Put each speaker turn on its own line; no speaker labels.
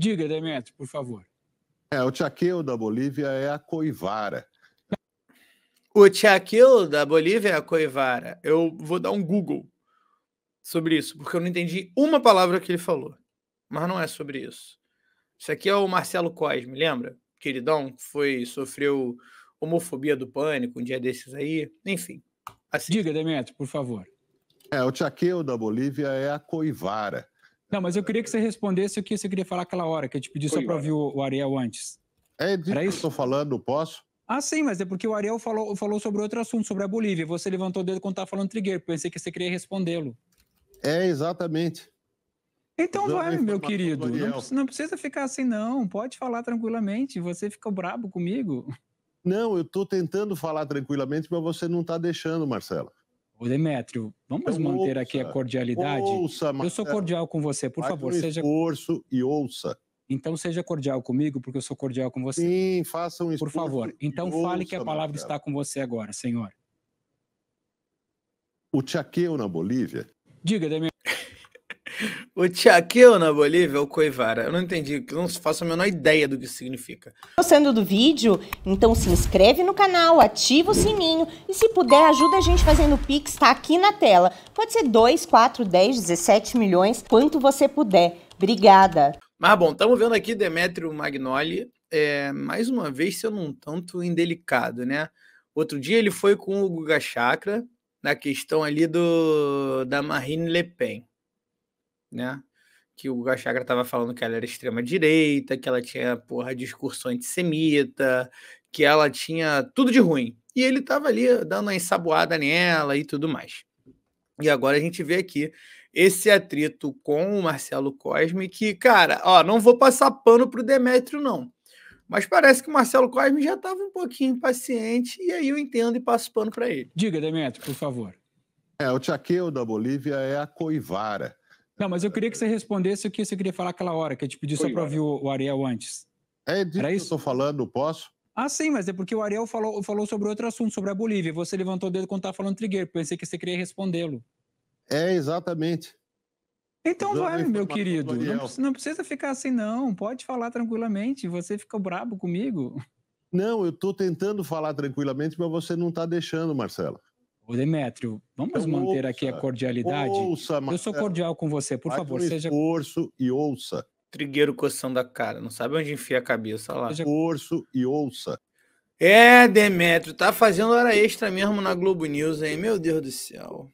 Diga, Demetrio, por favor. É,
o Tiaqueu da Bolívia é a
coivara. O Tiaqueu da Bolívia é a coivara. Eu vou dar um Google sobre isso, porque eu não entendi uma palavra que ele falou. Mas não é sobre isso. Isso aqui é o Marcelo Cosme, lembra? Queridão, foi sofreu homofobia do pânico um dia desses aí. Enfim. Assim. Diga, Demetrio, por favor.
É, o Tiaqueu da Bolívia é a coivara. Não, mas eu queria que você respondesse o que você queria falar aquela hora, que eu te pedi Foi só para ouvir o, o Ariel antes. É disso Era isso? que eu estou falando, posso? Ah, sim, mas é porque o Ariel falou, falou sobre outro assunto, sobre a Bolívia. Você levantou o dedo quando estava falando Trigueiro. Pensei que você queria respondê-lo. É, exatamente. Então Usando vai, meu querido. Não, não, precisa ficar assim, não. Pode falar tranquilamente. Você fica brabo comigo. Não, eu estou tentando falar tranquilamente, mas você não está deixando, Marcela. Ô, Demétrio, vamos então, manter ouça, aqui a cordialidade? Ouça, Marcelo. Eu sou cordial com você, por favor. Um seja esforço e ouça. Então seja cordial comigo, porque eu sou cordial com você. Sim, faça um esforço. Por favor. Então
fale que a palavra Marcelo. está com você agora, senhor.
O Tchaqueu
na Bolívia. Diga, Demétrio. O Tiaqueu na Bolívia é o coivara. Eu não entendi, não faço a menor ideia do que isso significa.
Gostando do vídeo? Então se inscreve no canal, ativa o sininho e se puder ajuda a gente fazendo o Pix, tá aqui na tela. Pode ser 2, 4, 10, 17 milhões, quanto você puder. Obrigada.
Mas bom, estamos vendo aqui Demétrio Magnoli, é, mais uma vez sendo um tanto indelicado, né? Outro dia ele foi com o Guga Chakra na questão ali do da Marine Le Pen né? Que o Guga Chagra tava falando que ela era extrema-direita, que ela tinha, porra, discurso antissemita, que ela tinha tudo de ruim. E ele tava ali dando uma ensaboada nela e tudo mais. E agora a gente vê aqui esse atrito com o Marcelo Cosme, que, cara, ó, não vou passar pano pro Demétrio, não. Mas parece que o Marcelo Cosme já estava um pouquinho impaciente, e aí eu entendo e passo pano para ele. Diga, Demetrio, por favor. É, o
Tchaqueu da Bolívia é a coivara. Não, mas eu queria que você respondesse o que você queria falar aquela hora, que eu te pedi Foi só para ouvir o, Ariel antes. É disso Era isso? que eu estou falando, posso? Ah, sim, mas é porque o Ariel falou, falou sobre outro assunto, sobre a Bolívia. Você levantou o dedo quando estava falando trigueiro. Pensei que você queria respondê-lo. É, exatamente. Então vai, meu querido. Não, não, precisa ficar assim, não. Pode falar tranquilamente. Você fica brabo comigo. Não, eu estou tentando falar tranquilamente, mas você não está deixando, Marcela. Ô Demétrio, vamos então, manter ouça, aqui a cordialidade? Ouça, Eu sou cordial com você, por favor, seja. Esforço e ouça.
Trigueiro coçando a cara, não sabe onde enfia a cabeça lá. Esforço e ouça. É, Demétrio, tá fazendo hora extra mesmo na Globo News, hein? Meu Deus do céu.